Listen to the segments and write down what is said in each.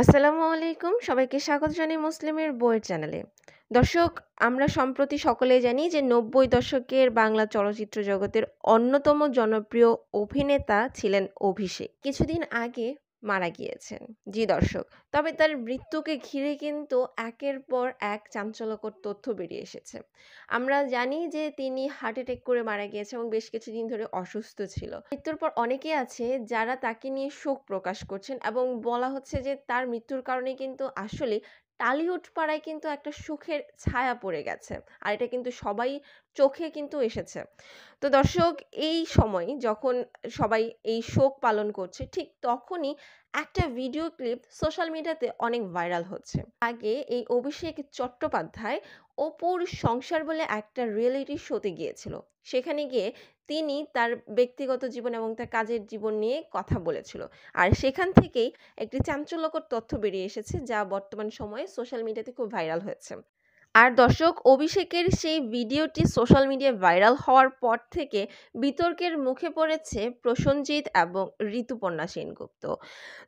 আসসালামু আলাইকুম সবাইকে স্বাগত জানাই মুসলিমের বইয়ের চ্যানেলে দর্শক আমরা সম্প্রতি সকলে জানি যে নব্বই দশকের বাংলা চলচ্চিত্র জগতের অন্যতম জনপ্রিয় অভিনেতা ছিলেন অভিষেক কিছুদিন আগে মারা গিয়েছেন জি দর্শক তবে তার মৃত্যুকে ঘিরে কিন্তু একের পর এক চাঞ্চল্যকর তথ্য বেরিয়ে এসেছে আমরা জানি যে তিনি হার্ট অ্যাটেক করে মারা গিয়েছে এবং বেশ কিছুদিন ধরে অসুস্থ ছিল মৃত্যুর পর অনেকে আছে যারা তাকে নিয়ে শোক প্রকাশ করছেন এবং বলা হচ্ছে যে তার মৃত্যুর কারণে কিন্তু আসলে টালিউড পাড়ায় কিন্তু একটা সুখের ছায়া পড়ে গেছে আর এটা কিন্তু সবাই চোখে কিন্তু এসেছে তো দর্শক এই সময় যখন সবাই এই শোক পালন করছে ঠিক তখনই একটা ভিডিও ক্লিপ সোশ্যাল মিডিয়াতে অনেক ভাইরাল হচ্ছে আগে এই অভিষেক চট্টোপাধ্যায় অপুর সংসার বলে একটা রিয়েলিটি শোতে গিয়েছিল সেখানে গিয়ে তিনি তার ব্যক্তিগত জীবন এবং তার কাজের জীবন নিয়ে কথা বলেছিল আর সেখান থেকেই একটি চাঞ্চল্যকর তথ্য বেরিয়ে এসেছে যা বর্তমান সময়ে সোশ্যাল মিডিয়াতে খুব ভাইরাল হয়েছে আর দর্শক অভিষেকের সেই ভিডিওটি সোশ্যাল মিডিয়ায় ভাইরাল হওয়ার পর থেকে বিতর্কের মুখে পড়েছে প্রসঞ্জিৎ এবং ঋতুপর্ণা সেনগুপ্ত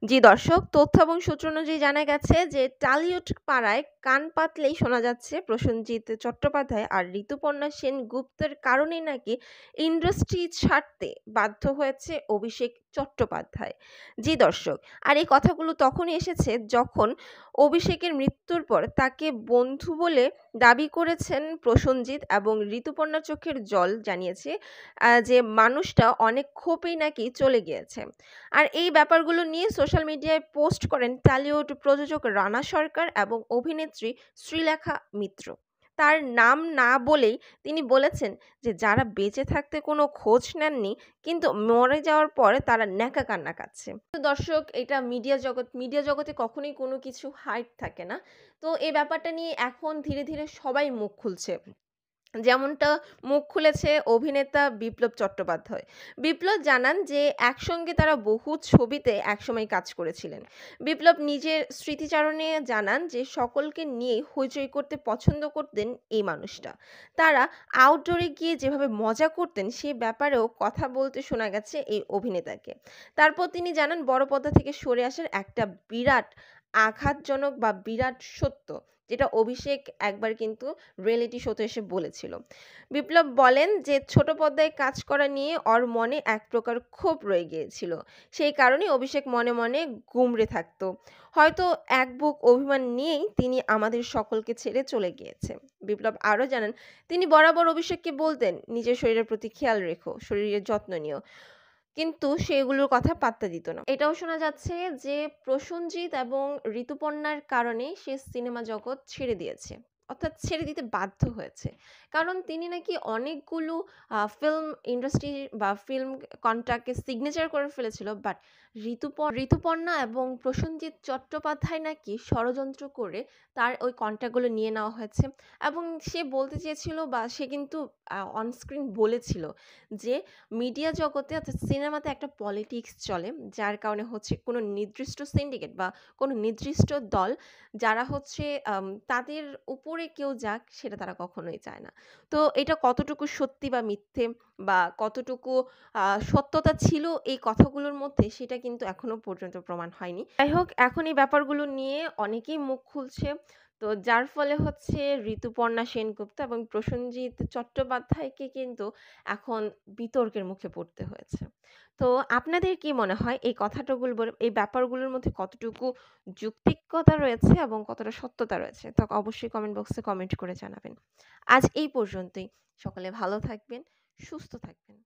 জি দর্শক তথ্য এবং সূত্র অনুযায়ী জানা গেছে যে টালিউড পাড়ায় কান পাতলেই শোনা যাচ্ছে প্রসঞ্জিৎ চট্টোপাধ্যায় আর ঋতুপর্ণা সেনগুপ্তের কারণে নাকি ইন্ডাস্ট্রি ছাড়তে বাধ্য হয়েছে অভিষেক চট্টোপাধ্যায় জি দর্শক আর এই কথাগুলো তখনই এসেছে যখন অভিষেকের মৃত্যুর পর তাকে বন্ধু বলে দাবি করেছেন প্রসঞ্জিৎ এবং ঋতুপর্ণা চোখের জল জানিয়েছে যে মানুষটা অনেক ক্ষোভেই নাকি চলে গিয়েছে আর এই ব্যাপারগুলো নিয়ে সোশ্যাল মিডিয়ায় পোস্ট করেন টলিউড প্রযোজক রানা সরকার এবং অভিনেত্রী শ্রীলেখা মিত্র তার নাম না বলেই তিনি বলেছেন যে যারা বেঁচে থাকতে কোনো খোঁজ নেননি কিন্তু মরে যাওয়ার পরে তারা ন্যাকা কান্না কাচ্ছে তো দর্শক এটা মিডিয়া জগৎ মিডিয়া জগতে কখনোই কোনো কিছু হাইট থাকে না তো এই ব্যাপারটা নিয়ে এখন ধীরে ধীরে সবাই মুখ খুলছে যেমনটা মুখ খুলেছে অভিনেতা বিপ্লব চট্টোপাধ্যায় বিপ্লব জানান যে একসঙ্গে তারা বহু ছবিতে একসময় কাজ করেছিলেন বিপ্লব নিজের স্মৃতিচারণে জানান যে সকলকে নিয়ে হইচই করতে পছন্দ করতেন এই মানুষটা তারা আউটডোরে গিয়ে যেভাবে মজা করতেন সে ব্যাপারেও কথা বলতে শোনা গেছে এই অভিনেতাকে তারপর তিনি জানান বড় পর্দা থেকে সরে আসার একটা বিরাট আঘাতজনক বা বিরাট সত্য যেটা অভিষেক একবার কিন্তু রিয়েলিটি শোতে এসে বলেছিল বিপ্লব বলেন যে ছোট পর্দায় কাজ করা নিয়ে ওর মনে এক প্রকার ক্ষোভ রয়ে গিয়েছিল সেই কারণে অভিষেক মনে মনে গুমড়ে থাকতো হয়তো এক বুক অভিমান নিয়েই তিনি আমাদের সকলকে ছেড়ে চলে গিয়েছে বিপ্লব আরও জানান তিনি বরাবর অভিষেককে বলতেন নিজের শরীরের প্রতি খেয়াল রেখো শরীরের যত্ন নিও কিন্তু সেগুলোর কথা পাত্তা দিত না এটাও শোনা যাচ্ছে যে প্রসেনজিৎ এবং ঋতুপর্ণার কারণে সে সিনেমা জগৎ ছেড়ে দিয়েছে অর্থাৎ ছেড়ে দিতে বাধ্য হয়েছে কারণ তিনি নাকি অনেকগুলো ফিল্ম ইন্ডাস্ট্রি বা ফিল্ম কন্ট্রাক্টে সিগনেচার করে ফেলেছিল বাট ঋতুপর ঋতুপর্ণা এবং প্রসেনজিৎ চট্টোপাধ্যায় নাকি ষড়যন্ত্র করে তার ওই কন্ট্রাক্টগুলো নিয়ে নেওয়া হয়েছে এবং সে বলতে চেয়েছিল বা সে কিন্তু অনস্ক্রিন বলেছিল যে মিডিয়া জগতে অর্থাৎ সিনেমাতে একটা পলিটিক্স চলে যার কারণে হচ্ছে কোনো নির্দিষ্ট সিন্ডিকেট বা কোনো নির্দিষ্ট দল যারা হচ্ছে তাদের উপর করে কেউ যাক সেটা তারা কখনোই চায় না তো এটা কতটুকু সত্যি বা মিথ্যে বা কতটুকু সত্যতা ছিল এই কথাগুলোর মধ্যে সেটা কিন্তু এখনো পর্যন্ত প্রমাণ হয়নি যাই হোক এখন এই ব্যাপারগুলো নিয়ে অনেকেই মুখ খুলছে তো যার ফলে হচ্ছে ঋতুপর্ণা সেনগুপ্ত এবং প্রসেনজিৎ চট্টোপাধ্যায়কে কিন্তু এখন বিতর্কের মুখে পড়তে হয়েছে তো আপনাদের কি মনে হয় এই কথাটাগুলো এই ব্যাপারগুলোর মধ্যে কতটুকু যৌক্তিকতা রয়েছে এবং কতটা সত্যতা রয়েছে তা অবশ্যই কমেন্ট বক্সে কমেন্ট করে জানাবেন আজ এই পর্যন্তই সকলে ভালো থাকবেন সুস্থ থাকবেন